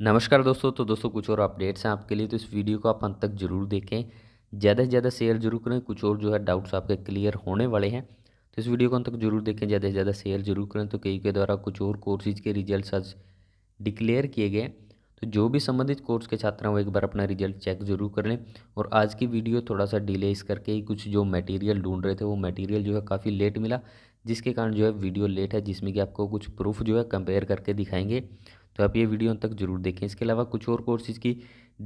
नमस्कार दोस्तों तो दोस्तों कुछ और अपडेट्स हैं आपके लिए तो इस वीडियो को आप अंत तक जरूर देखें ज़्यादा से ज़्यादा शेयर जरूर करें कुछ और जो है डाउट्स आपके क्लियर होने वाले हैं तो इस वीडियो को अंत तक जरूर देखें ज़्यादा से ज़्यादा शेयर जरूर करें तो कई के द्वारा कुछ और कोर्सेज के रिजल्ट आज डिक्लेयर किए गए तो जो भी संबंधित कोर्स के छात्र हैं वो एक बार अपना रिजल्ट चेक जरूर कर लें और आज की वीडियो थोड़ा सा डिले इस करके ही कुछ जो मटेरियल ढूंढ रहे थे वो मटेरियल जो है काफ़ी लेट मिला जिसके कारण जो है वीडियो लेट है जिसमें कि आपको कुछ प्रूफ जो है कंपेयर करके दिखाएंगे तो आप ये वीडियो तक जरूर देखें इसके अलावा कुछ और कोर्सेज़ की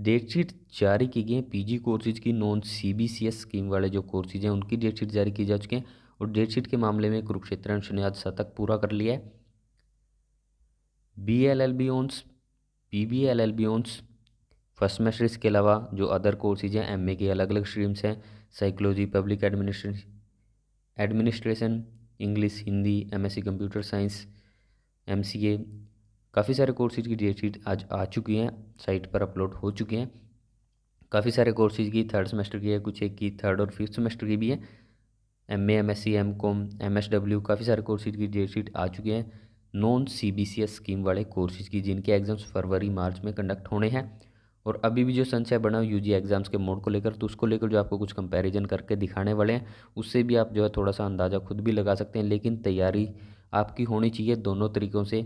डेटशीट जारी की गई है पीजी कोर्सेज़ की नॉन सीबीसीएस स्कीम वाले जो कोर्सेज़ हैं उनकी डेटशीट जारी की जा चुकी हैं और डेटशीट के मामले में कुरुक्षेत्र अंश शतक पूरा कर लिया है B L L B hons P B L L B hons first semester इसके अलावा जो अदर कोर्सेज हैं एम ए के अलग अलग स्ट्रीम्स हैं psychology public administration administration English Hindi M S C computer science M C A काफ़ी सारे कोर्सेज की डेट शीट आज आ चुकी हैं साइट पर अपलोड हो चुके हैं काफ़ी सारे कोर्सेज की थर्ड सेमेस्टर की है कुछ एक की थर्ड और फिफ्थ सेमेस्टर की भी है M A M S C M com M S W काफ़ी सारे कोर्सेज की डेट शीट आ चुके हैं non C B C S scheme वाले कोर्सेज की जिनके एग्ज़ाम्स फरवरी मार्च में कंडक्ट होने हैं और अभी भी जो संशय बना यू जी एग्ज़ाम्स के मोड को लेकर तो उसको लेकर जो आपको कुछ कंपैरिजन करके दिखाने वाले हैं उससे भी आप जो है थोड़ा सा अंदाज़ा खुद भी लगा सकते हैं लेकिन तैयारी आपकी होनी चाहिए दोनों तरीक़ों से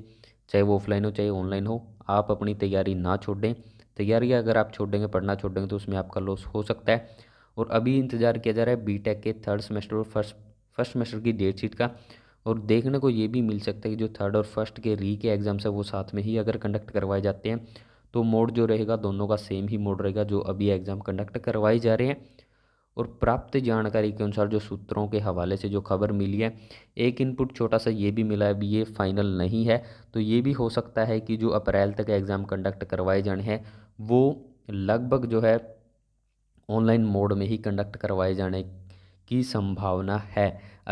चाहे वो ऑफलाइन हो चाहे ऑनलाइन हो आप अपनी तैयारी ना छोड़ दें तैयारी अगर आप छोड़ देंगे पढ़ना छोड़ देंगे तो उसमें आपका लॉस हो सकता है और अभी इंतज़ार किया जा रहा है बी टेक के थर्ड सेमेस्टर और फर्स्ट फर्स्ट सेमेस्टर की डेट शीट का और देखने को ये भी मिल सकता है कि जो थर्ड और फर्स्ट के री के एग्ज़ाम्स हैं वो साथ में ही अगर कंडक्ट करवाए जाते हैं तो मोड जो रहेगा दोनों का सेम ही मोड रहेगा जो अभी एग्ज़ाम कंडक्ट करवाए जा रहे हैं और प्राप्त जानकारी के अनुसार जो सूत्रों के हवाले से जो खबर मिली है एक इनपुट छोटा सा ये भी मिला है अभी ये फाइनल नहीं है तो ये भी हो सकता है कि जो अप्रैल तक एग्ज़ाम कंडक्ट करवाए जाने हैं वो लगभग जो है ऑनलाइन मोड में ही कंडक्ट करवाए जाने की संभावना है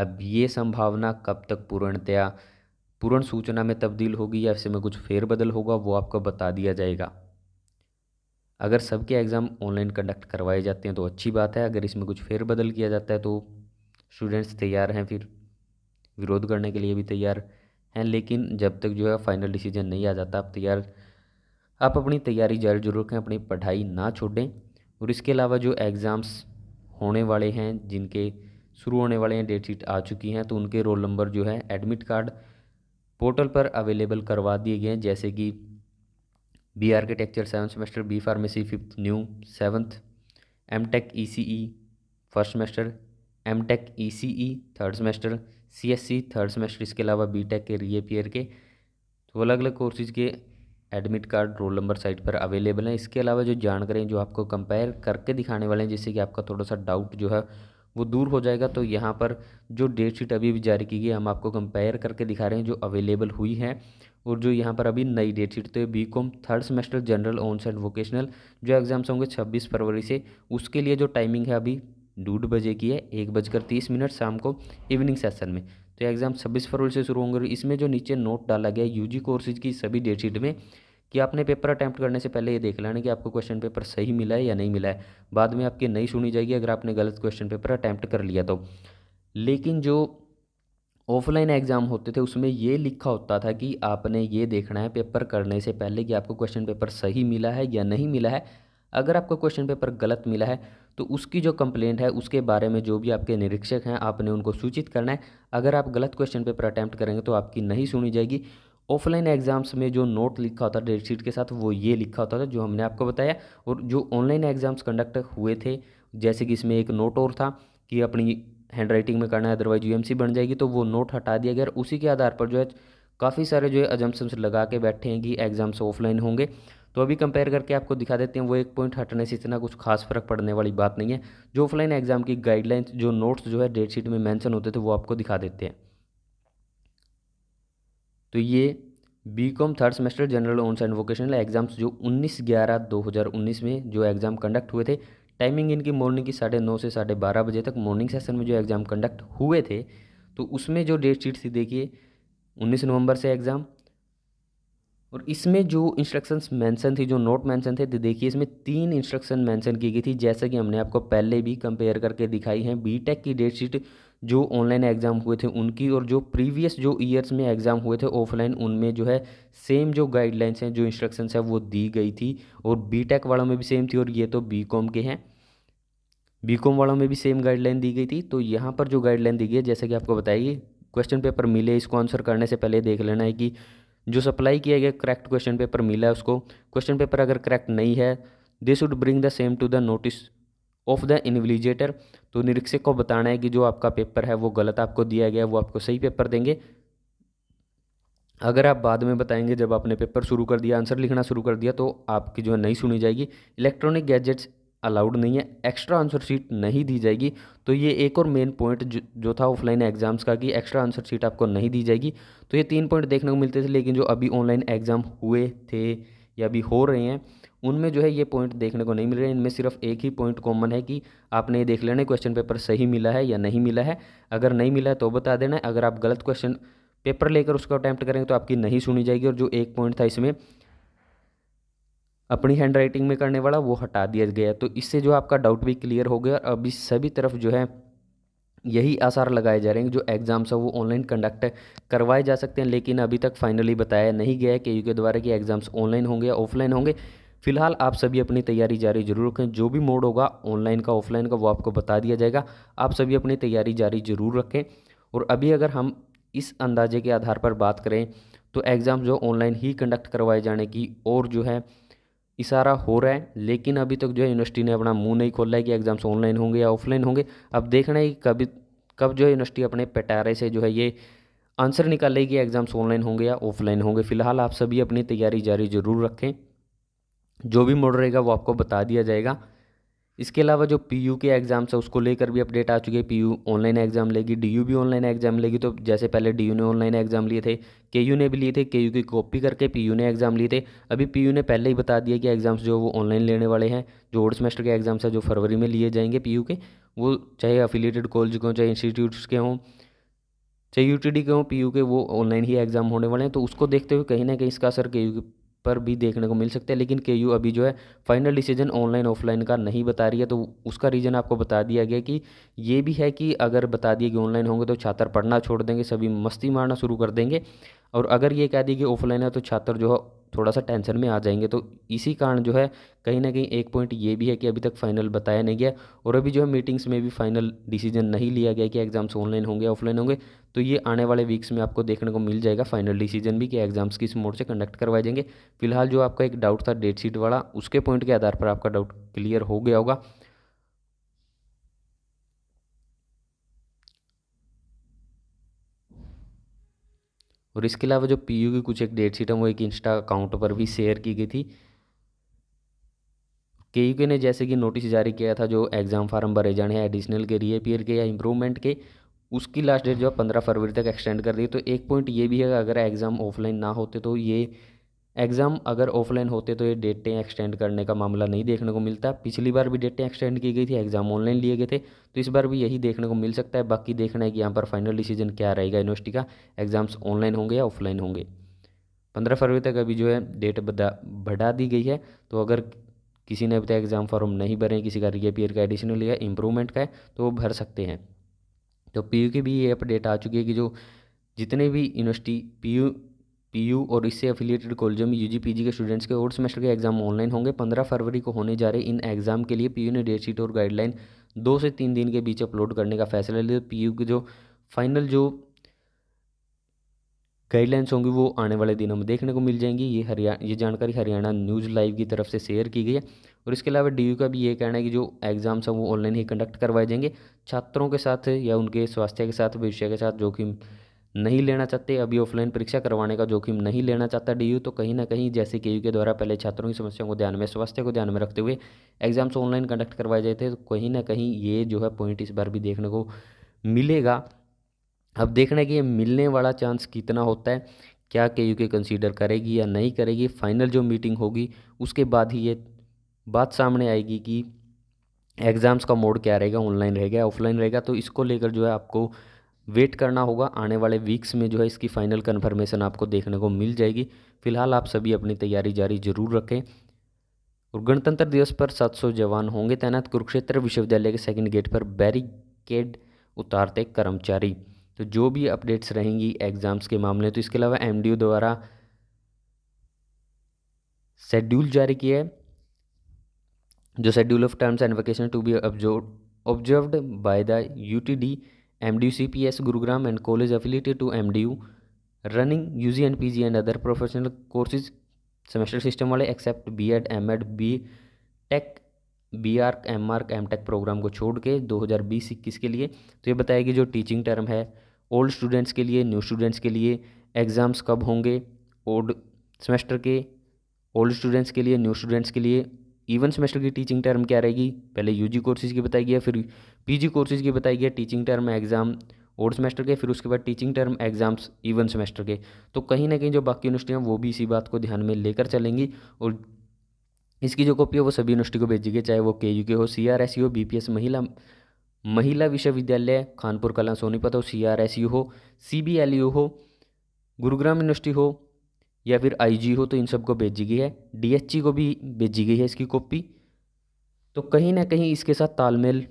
अब ये संभावना कब तक पूर्णतया पूर्ण सूचना में तब्दील होगी या इसमें कुछ फेरबदल होगा वो आपको बता दिया जाएगा अगर सबके एग्ज़ाम ऑनलाइन कंडक्ट करवाए जाते हैं तो अच्छी बात है अगर इसमें कुछ फेरबदल किया जाता है तो स्टूडेंट्स तैयार हैं फिर विरोध करने के लिए भी तैयार हैं लेकिन जब तक जो है फाइनल डिसीजन नहीं आ जाता आप तैयार आप अपनी तैयारी जारी जरूर रखें अपनी पढ़ाई ना छोड़ें और इसके अलावा जो एग्ज़ाम्स होने वाले हैं जिनके शुरू होने वाले हैं डेट शीट आ चुकी हैं तो उनके रोल नंबर जो है एडमिट कार्ड पोर्टल पर अवेलेबल करवा दिए गए हैं जैसे कि B architecture seven semester B pharmacy fifth new seventh M tech E C E first semester M tech E C E third semester C S C third semester इसके अलावा B tech के री एपियर के तो अलग अलग courses के admit card roll number site पर अवेलेबल हैं इसके अलावा जो जानकारी जो आपको कंपेयर करके दिखाने वाले हैं जिससे कि आपका थोड़ा सा डाउट जो है वो दूर हो जाएगा तो यहाँ पर जो डेट शीट अभी भी जारी की गई हम आपको कंपेयर करके दिखा रहे हैं जो अवेलेबल हुई है और जो यहाँ पर अभी नई डेट शीट तो B com third semester general on and vocational जो एग्ज़ाम्स होंगे छब्बीस फरवरी से उसके लिए जो टाइमिंग है अभी डूढ़ बजे की है एक बजकर तीस मिनट शाम को इवनिंग सेशन में तो एग्ज़ाम छब्बीस फरवरी से शुरू होंगे इसमें जो नीचे नोट डाला गया यू जी कोर्सेज की सभी डेट शीट में कि आपने पेपर अटैम्प्ट करने से पहले ये देख लेना कि आपको क्वेश्चन पेपर सही मिला है या नहीं मिला है बाद में आपकी नहीं सुनी जाएगी अगर आपने गलत क्वेश्चन पेपर अटैम्प्ट कर लिया तो लेकिन जो ऑफलाइन एग्ज़ाम होते थे उसमें ये लिखा होता था कि आपने ये देखना है पेपर करने से पहले कि आपको क्वेश्चन पेपर सही मिला है या नहीं मिला है अगर आपको क्वेश्चन पेपर गलत मिला है तो उसकी जो कंप्लेंट है उसके बारे में जो भी आपके निरीक्षक हैं आपने उनको सूचित करना है अगर आप गलत क्वेश्चन पेपर अटैम्प्ट करेंगे तो आपकी नहीं सुनी जाएगी ऑफलाइन एग्ज़ाम्स में जो नोट लिखा होता डेट शीट के साथ वो ये लिखा होता था जो हमने आपको बताया और जो ऑनलाइन एग्ज़ाम्स कंडक्ट हुए थे जैसे कि इसमें एक नोट और था कि अपनी हैंड राइटिंग में करना है अदरवाइज यूएमसी बन जाएगी तो वो नोट हटा दिया गया और उसी के आधार पर जो है काफ़ी सारे जो है एजम्पन्स लगा के बैठे हैं कि एग्ज़ाम्स ऑफलाइन होंगे तो अभी कंपेयर करके आपको दिखा देते हैं वो एक पॉइंट हटने से इतना कुछ खास फर्क पड़ने वाली बात नहीं है जो ऑफलाइन एग्ज़ाम की गाइडलाइंस जो नोट्स जो है डेट शीट में मैंशन होते थे तो वो आपको दिखा देते हैं तो ये B com third semester general hons and vocational exams जो 19 ग्यारह 2019 में जो एग्ज़ाम कंडक्ट हुए थे टाइमिंग इनकी मॉर्निंग की साढ़े नौ से साढ़े बारह बजे तक मॉर्निंग सेशन में जो एग्ज़ाम कंडक्ट हुए थे तो उसमें जो डेट शीट थी देखिए उन्नीस नवंबर से एग्ज़ाम और इसमें जो इंस्ट्रक्शंस मेंशन थी जो नोट मेंशन थे तो देखिए इसमें तीन इंस्ट्रक्शन मेंशन की गई थी जैसे कि हमने आपको पहले भी कंपेयर करके दिखाई हैं बीटेक की डेट शीट जो ऑनलाइन एग्ज़ाम हुए थे उनकी और जो प्रीवियस जो ईयर्स में एग्ज़ाम हुए थे ऑफलाइन उनमें जो है सेम जो गाइडलाइंस हैं जो इंस्ट्रक्शंस हैं वो दी गई थी और बी टेक वालों में भी सेम थी और ये तो बी कॉम के हैं बी कॉम वालों में भी सेम गाइडलाइन दी गई थी तो यहाँ पर जो गाइडलाइन दी गई है जैसे कि आपको बताइए क्वेश्चन पेपर मिले इसको आंसर करने से पहले देख लेना है कि जो सप्लाई किया गया करेक्ट क्वेश्चन पेपर मिला है उसको क्वेश्चन पेपर अगर करेक्ट नहीं है they should bring the same to the notice of the invigilator तो निरीक्षक को बताना है कि जो आपका पेपर है वो गलत आपको दिया गया वो आपको सही पेपर देंगे अगर आप बाद में बताएंगे जब आपने पेपर शुरू कर दिया आंसर लिखना शुरू कर दिया तो आपकी जो है नहीं सुनी जाएगी इलेक्ट्रॉनिक गैजेट्स अलाउड नहीं है एक्स्ट्रा आंसर शीट नहीं दी जाएगी तो ये एक और मेन पॉइंट जो, जो था ऑफलाइन एग्जाम्स का कि एक्स्ट्रा आंसर शीट आपको नहीं दी जाएगी तो ये तीन पॉइंट देखने को मिलते थे लेकिन जो अभी ऑनलाइन एग्ज़ाम हुए थे या अभी हो रहे हैं उनमें जो है ये पॉइंट देखने को नहीं मिल रहे इनमें सिर्फ एक ही पॉइंट कॉमन है कि आपने ये देख लेना है क्वेश्चन पेपर सही मिला है या नहीं मिला है अगर नहीं मिला है तो बता देना है अगर आप गलत क्वेश्चन पेपर लेकर उसको अटैम्प्ट करेंगे तो आपकी नहीं सुनी जाएगी और जो एक पॉइंट था इसमें अपनी हैंड राइटिंग में करने वाला वो हटा दिया गया तो इससे जो आपका डाउट भी क्लियर हो गया और अभी सभी तरफ जो है यही आसार लगाए जा रहे हैं जो एग्ज़ाम्स हैं वो ऑनलाइन कंडक्ट करवाए जा सकते हैं लेकिन अभी तक फाइनली बताया नहीं गया है कि यू के द्वारा कि एग्ज़ाम्स ऑनलाइन होंगे या ऑफलाइन होंगे फिलहाल आप सभी अपनी तैयारी जारी जरूर रखें जो भी मोड होगा ऑनलाइन का ऑफलाइन का वो आपको बता दिया जाएगा आप सभी अपनी तैयारी जारी जरूर रखें और अभी अगर हम इस अंदाजे के आधार पर बात करें तो एग्ज़ाम जो ऑनलाइन ही कंडक्ट करवाए जाने की और जो है इशारा हो रहा है लेकिन अभी तक जो है यूनिवर्सिटी ने अपना मुंह नहीं खोला है कि एग्ज़ाम्स ऑनलाइन होंगे या ऑफलाइन होंगे अब देखना है कि कभी कब जो है यूनिवर्सिटी अपने पटारे से जो है ये आंसर निकालेगी एग्ज़ाम्स ऑनलाइन होंगे या ऑफलाइन होंगे फिलहाल आप सभी अपनी तैयारी जारी जरूर रखें जो भी मोड रहेगा वो आपको बता दिया जाएगा इसके अलावा जो पी यू के एग्ज़ाम्स है उसको लेकर भी अपडेट आ चुकी है यू ऑनलाइन एग्ज़ाम लेगी डी यू भी ऑनलाइन एग्ज़ाम लेगी तो जैसे पहले डी यू ने ऑनलाइन एग्ज़ाम लिए थे के यू ने भी लिए थे के यू की कॉपी करके पी यू ने एग्ज़ाम लिए थे अभी पी यू ने पहले ही बता दिया कि एग्ज़ाम्स जो वो ऑनलाइन लेने वाले हैं जो ओल्ड सेमेस्टर के एग्ज़ाम्स हैं जो फरवरी में लिए जाएंगे पी यू के वो चाहे अफिलेटेड कॉलेज के हों चाहे इंस्टीट्यूट्स के हों चाहे यू टी डी के हों पी यू के वो ऑनलाइन ही एग्ज़ाम होने वाले हैं तो उसको देखते हुए कहीं ना कहीं इसका असर के पर भी देखने को मिल सकते हैं लेकिन के यू अभी जो है फाइनल डिसीजन ऑनलाइन ऑफलाइन का नहीं बता रही है तो उसका रीज़न आपको बता दिया गया कि ये भी है कि अगर बता दिया कि ऑनलाइन होंगे तो छात्र पढ़ना छोड़ देंगे सभी मस्ती मारना शुरू कर देंगे और अगर ये कह दी कि ऑफलाइन है तो छात्र जो है थोड़ा सा टेंशन में आ जाएंगे तो इसी कारण जो है कहीं ना कहीं एक पॉइंट ये भी है कि अभी तक फाइनल बताया नहीं गया और अभी जो है मीटिंग्स में भी फाइनल डिसीजन नहीं लिया गया कि एग्ज़ाम्स ऑनलाइन होंगे ऑफलाइन होंगे तो ये आने वाले वीक्स में आपको देखने को मिल जाएगा फाइनल डिसीजन भी कि एग्ज़ाम्स किस मोड से कंडक्ट करवाए जाएंगे फिलहाल जो आपका एक डाउट था डेट शीट वाला उसके पॉइंट के आधार पर आपका डाउट क्लियर हो गया होगा और इसके अलावा जो पी की कुछ एक डेट शीट है वो एक इंस्टा अकाउंट पर भी शेयर की गई थी के यू के ने जैसे कि नोटिस जारी किया था जो एग्ज़ाम फार्म भरे जाने हैं एडिशनल के रीअपियर के या इम्प्रूवमेंट के उसकी लास्ट डेट जो है पंद्रह फरवरी तक एक्सटेंड कर दी तो एक पॉइंट ये भी है अगर एग्ज़ाम ऑफलाइन ना होते तो ये एग्ज़ाम अगर ऑफलाइन होते तो ये डेटें एक्सटेंड करने का मामला नहीं देखने को मिलता पिछली बार भी डेटें एक्सटेंड की गई थी एग्ज़ाम ऑनलाइन लिए गए थे तो इस बार भी यही देखने को मिल सकता है बाकी देखना है कि यहाँ पर फाइनल डिसीजन क्या रहेगा यूनिवर्सिटी का एग्ज़ाम्स ऑनलाइन होंगे या ऑफलाइन होंगे पंद्रह फरवरी तक अभी जो है डेट बढ़ा दी गई है तो अगर किसी ने अभी तक एग्ज़ाम फॉर्म नहीं भरे किसी का रीअपियर का एडिशनल या इम्प्रूवमेंट का है तो वो भर सकते हैं तो पी की भी ये अपडेट आ चुकी है कि जो जितने भी यूनिवर्सिटी पी पीयू और इससे एफिलेटेड कॉलेजों में यूजी जी के स्टूडेंट्स के और सेमेस्टर के एग्जाम ऑनलाइन होंगे पंद्रह फरवरी को होने जा रहे इन एग्जाम के लिए पीयू ने डेटशीट और गाइडलाइन दो से तीन दिन के बीच अपलोड करने का फैसला लिया यू के जो फाइनल जो गाइडलाइंस होंगी वो आने वाले दिनों में देखने को मिल जाएंगी ये हरियाणा ये जानकारी हरियाणा न्यूज़ लाइव की तरफ से शेयर की गई है और इसके अलावा डी का भी ये कहना है कि जो एग्ज़ाम्स हैं वो ऑनलाइन ही कंडक्ट करवाए जाएंगे छात्रों के साथ या उनके स्वास्थ्य के साथ भविष्य के साथ जोखिम नहीं लेना चाहते अभी ऑफलाइन परीक्षा करवाने का जोखिम नहीं लेना चाहता डी तो कहीं ना कहीं जैसे के के द्वारा पहले छात्रों की समस्याओं को ध्यान में स्वास्थ्य को ध्यान में रखते हुए एग्जाम्स ऑनलाइन कंडक्ट करवाए जाते थे तो कहीं ना कहीं ये जो है पॉइंट इस बार भी देखने को मिलेगा अब देखना है कि ये मिलने वाला चांस कितना होता है क्या के यू के कंसीडर करेगी या नहीं करेगी फाइनल जो मीटिंग होगी उसके बाद ही ये बात सामने आएगी कि एग्ज़ाम्स का मोड क्या रहेगा ऑनलाइन रहेगा ऑफलाइन रहेगा तो इसको लेकर जो है आपको वेट करना होगा आने वाले वीक्स में जो है इसकी फाइनल कन्फर्मेशन आपको देखने को मिल जाएगी फिलहाल आप सभी अपनी तैयारी जारी जरूर रखें और गणतंत्र दिवस पर 700 जवान होंगे तैनात कुरुक्षेत्र विश्वविद्यालय के सेकंड गेट पर बैरिकेड उतारते कर्मचारी तो जो भी अपडेट्स रहेंगी एग्ज़ाम्स के मामले तो इसके अलावा एम द्वारा शेड्यूल जारी किया है जो schedule of terms and vacation to be observe observed by the UTD M D C P S Gurugram and college affiliated to M D U running U G and P G and other professional courses semester system वाले except B Ed M Ed B Tech B R M R M Tech program को छोड़ के दो हज़ार बीस इक्कीस के लिए तो ये बताया कि जो टीचिंग टर्म है ओल्ड स्टूडेंट्स के लिए न्यू स्टूडेंट्स के लिए एग्ज़ाम्स कब होंगे ओल्ड सेमेस्टर के ओल्ड स्टूडेंट्स के लिए न्यू स्टूडेंट्स के लिए इवन सेमेस्टर की टीचिंग टर्म क्या रहेगी पहले यू जी कोर्सेज की बताई गई फिर पी जी कोर्सेज की बताई गई teaching term exam odd semester के फिर उसके बाद teaching term exams even semester के तो कहीं ना कहीं जो बाकी यूनिवर्सिटियाँ वो भी इसी बात को ध्यान में लेकर चलेंगी और इसकी जो कॉपी है वो सभी यूनिवर्सिटी को भेजेगी चाहे वो के यू के हो सी आर एस हो बी पी एस महिला महिला विश्वविद्यालय खानपुर कला सोनीपत हो सी आर एस यू हो सी बी एल यू हो गुरुग्राम यूनिवर्सिटी हो या फिर आईजी हो तो इन सबको भेजी गई है डीएचसी को भी भेजी गई है इसकी कॉपी तो कहीं ना कहीं इसके साथ तालमेल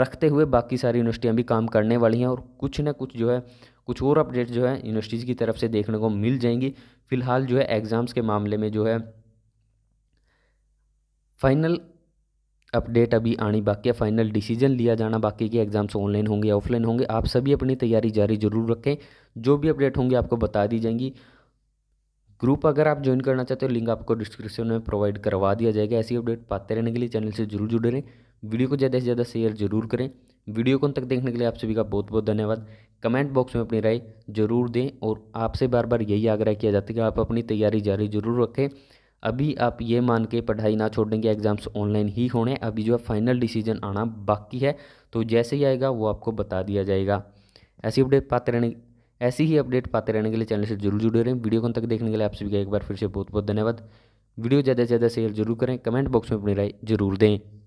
रखते हुए बाकी सारी यूनिवर्सिटियाँ भी काम करने वाली हैं और कुछ ना कुछ जो है कुछ और अपडेट जो है यूनिवर्सिटीज़ की तरफ से देखने को मिल जाएंगी फ़िलहाल जो है एग्ज़ाम्स के मामले में जो है फाइनल अपडेट अभी आनी बाकी है फाइनल डिसीजन लिया जाना बाकी कि एग्ज़ाम्स ऑनलाइन होंगे या ऑफलाइन होंगे आप सभी अपनी तैयारी जारी जरूर रखें जो भी अपडेट होंगे आपको बता दी जाएंगी ग्रुप अगर आप ज्वाइन करना चाहते हो लिंक आपको डिस्क्रिप्शन में प्रोवाइड करवा दिया जाएगा ऐसी अपडेट पाते रहने के लिए चैनल से जरूर जुड़े रहें वीडियो को ज़्यादा से ज़्यादा शेयर जरूर करें वीडियो को तक देखने के लिए आप सभी का बहुत बहुत धन्यवाद कमेंट बॉक्स में अपनी राय जरूर दें और आपसे बार बार यही आग्रह किया जाता है कि आप अपनी तैयारी जारी जरूर रखें अभी आप ये मान के पढ़ाई ना छोड़ देंगे एग्ज़ाम्स ऑनलाइन ही होने अभी जो है फाइनल डिसीजन आना बाकी है तो जैसे ही आएगा वो आपको बता दिया जाएगा ऐसी अपडेट पाते रहने ऐसी ही अपडेट पाते रहने के लिए चैनल से जरूर जुड़े रहें वीडियो को तक देखने के लिए आप सभी का एक बार फिर से बहुत बहुत धन्यवाद वीडियो ज़्यादा से ज़्यादा शेयर जरूर करें कमेंट बॉक्स में अपनी राय जरूर दें